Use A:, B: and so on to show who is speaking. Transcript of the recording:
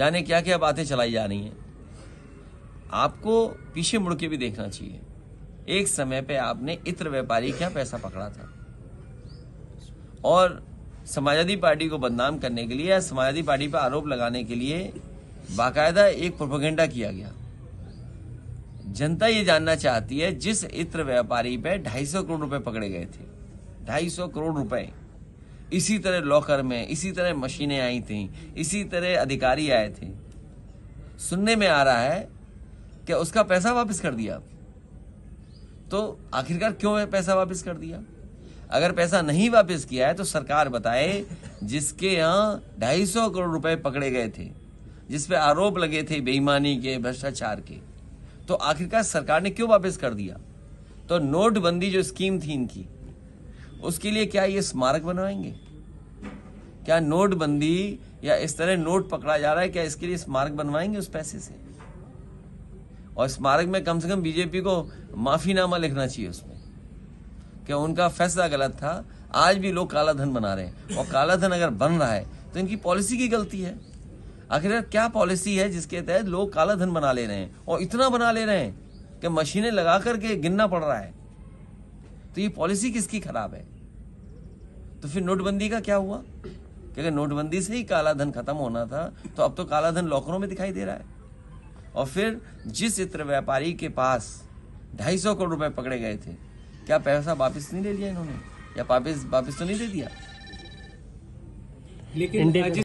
A: जाने क्या क्या बातें चलाई जा रही हैं आपको पीछे मुड़ के भी देखना चाहिए एक समय पे आपने इत्र व्यापारी क्या पैसा पकड़ा था और समाजवादी पार्टी को बदनाम करने के लिए या समाजवादी पार्टी पर आरोप लगाने के लिए बाकायदा एक प्रोपोगेंडा किया गया जनता ये जानना चाहती है जिस इत्र व्यापारी पे 250 करोड़ रुपए पकड़े गए थे 250 करोड़ रुपए इसी तरह लॉकर में इसी तरह मशीनें आई थी इसी तरह अधिकारी आए थे सुनने में आ रहा है कि उसका पैसा वापस कर दिया तो आखिरकार क्यों है पैसा वापस कर दिया अगर पैसा नहीं वापस किया है तो सरकार बताए जिसके यहाँ ढाई सौ करोड़ रुपए पकड़े गए थे जिस पे आरोप लगे थे बेईमानी के भ्रष्टाचार के तो आखिरकार सरकार ने क्यों वापस कर दिया तो नोटबंदी जो स्कीम थी इनकी उसके लिए क्या ये स्मारक बनवाएंगे क्या नोटबंदी या इस तरह नोट पकड़ा जा रहा है क्या इसके लिए स्मारक बनवाएंगे उस पैसे से और स्मारक में कम से कम बीजेपी को माफीनामा लिखना चाहिए उसमें क्या उनका फैसला गलत था आज भी लोग काला धन बना रहे हैं और काला धन अगर बन रहा है तो इनकी पॉलिसी की गलती है आखिर क्या पॉलिसी है जिसके तहत लोग काला धन बना ले रहे हैं और इतना बना ले रहे हैं कि मशीनें लगा करके गिनना पड़ रहा है तो ये पॉलिसी किसकी खराब है तो फिर नोटबंदी का क्या हुआ अगर नोटबंदी से ही काला धन खत्म होना था तो अब तो काला धन लॉकरों में दिखाई दे रहा है और फिर जिस इत्र व्यापारी के पास ढाई सौ करोड़ रुपए पकड़े गए थे क्या पैसा वापस नहीं ले लिया इन्होंने या वापिस वापिस तो नहीं दे दिया लेकिन